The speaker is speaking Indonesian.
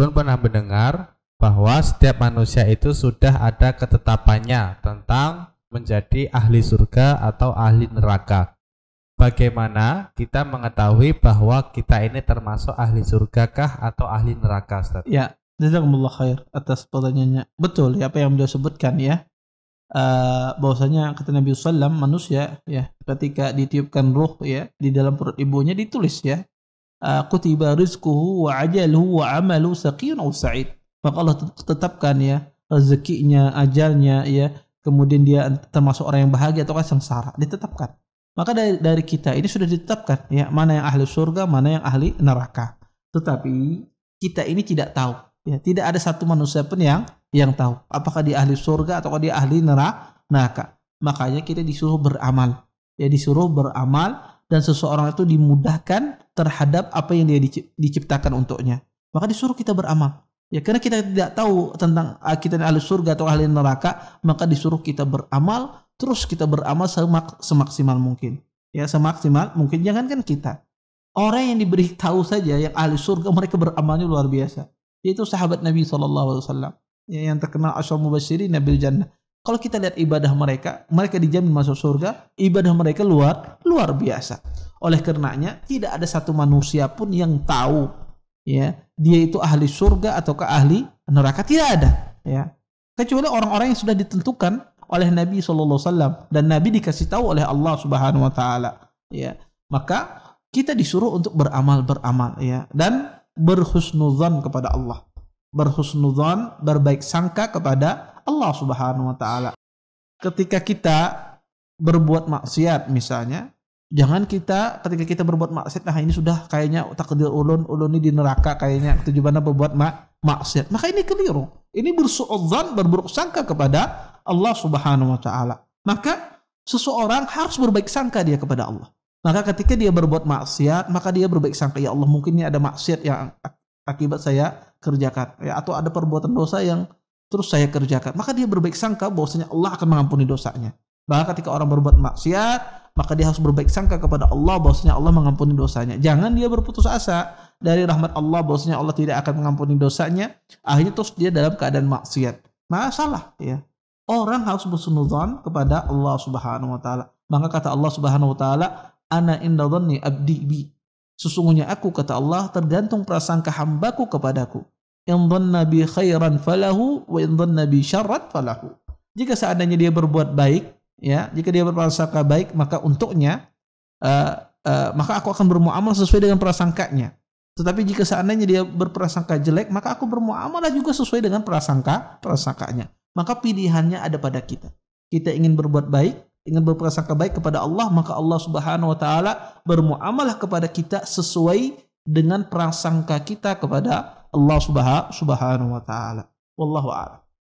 pun pernah mendengar bahwa setiap manusia itu sudah ada ketetapannya tentang menjadi ahli surga atau ahli neraka. Bagaimana kita mengetahui bahwa kita ini termasuk ahli surga kah atau ahli neraka, Ustaz? Ya, jazakumullah khair atas pertanyaannya. Betul ya apa yang beliau sebutkan ya. Uh, bahwasanya kata Nabi Sallam manusia ya ketika ditiupkan ruh ya di dalam perut ibunya ditulis ya Ah, kutiba rizquhu wa ajaluhu wa amalu saqiyun aw sa'id. Maka Allah tetapkan ya rezekinya, ajalnya ya, kemudian dia termasuk orang yang bahagia atau sengsara, ditetapkan. Maka dari, dari kita ini sudah ditetapkan ya, mana yang ahli surga, mana yang ahli neraka. Tetapi kita ini tidak tahu ya, tidak ada satu manusia pun yang yang tahu apakah dia ahli surga atau dia ahli neraka. Makanya kita disuruh beramal. Ya disuruh beramal dan seseorang itu dimudahkan terhadap apa yang dia diciptakan untuknya. Maka disuruh kita beramal. Ya karena kita tidak tahu tentang kita ahli surga atau ahli neraka, maka disuruh kita beramal, terus kita beramal semak, semaksimal mungkin. Ya semaksimal mungkin jangan kan kita. Orang yang diberi tahu saja yang ahli surga mereka beramalnya luar biasa. Yaitu sahabat Nabi saw. Ya, yang terkenal asal Mubasyirin Nabil Jannah. Kalau kita lihat ibadah mereka, mereka dijamin masuk surga, ibadah mereka luar luar biasa. Oleh karenanya tidak ada satu manusia pun yang tahu ya, dia itu ahli surga ataukah ahli neraka tidak ada ya. Kecuali orang-orang yang sudah ditentukan oleh Nabi Shallallahu Wasallam dan Nabi dikasih tahu oleh Allah Subhanahu Wa Taala ya maka kita disuruh untuk beramal beramal ya dan berhusnuzan kepada Allah berhusnuzan berbaik sangka kepada Allah Subhanahu wa taala. Ketika kita berbuat maksiat misalnya, jangan kita ketika kita berbuat maksiat nah ini sudah kayaknya takdir ulun ulun ini di neraka kayaknya tujuannya berbuat mak maksiat maka ini keliru ini bersuudzon berburuk sangka kepada Allah Subhanahu wa taala maka seseorang harus berbaik sangka dia kepada Allah maka ketika dia berbuat maksiat maka dia berbaik sangka ya Allah mungkin ini ada maksiat yang akibat saya kerjakan ya atau ada perbuatan dosa yang terus saya kerjakan maka dia berbaik sangka bahwasanya Allah akan mengampuni dosanya maka ketika orang berbuat maksiat maka dia harus berbaik sangka kepada Allah bahwasanya Allah mengampuni dosanya jangan dia berputus asa dari rahmat Allah bahwasanya Allah tidak akan mengampuni dosanya akhirnya terus dia dalam keadaan maksiat masalah ya orang harus bersunudzon kepada Allah Subhanahu wa taala maka kata Allah Subhanahu wa taala ana inda abdi bi sesungguhnya aku kata Allah tergantung prasangka hambaku kepadaku In dhanna bi khairan falahu wa in dhanna bi Jika seandainya dia berbuat baik, ya, jika dia berprasangka baik, maka untuknya uh, uh, maka aku akan bermuamalah sesuai dengan prasangkanya. Tetapi jika seandainya dia berprasangka jelek, maka aku bermuamalah juga sesuai dengan prasangka prasangkanya. Maka pilihannya ada pada kita. Kita ingin berbuat baik, ingin berprasangka baik kepada Allah, maka Allah Subhanahu wa taala bermuamalah kepada kita sesuai dengan prasangka kita kepada الله سبحانه وتعالى والله أعلم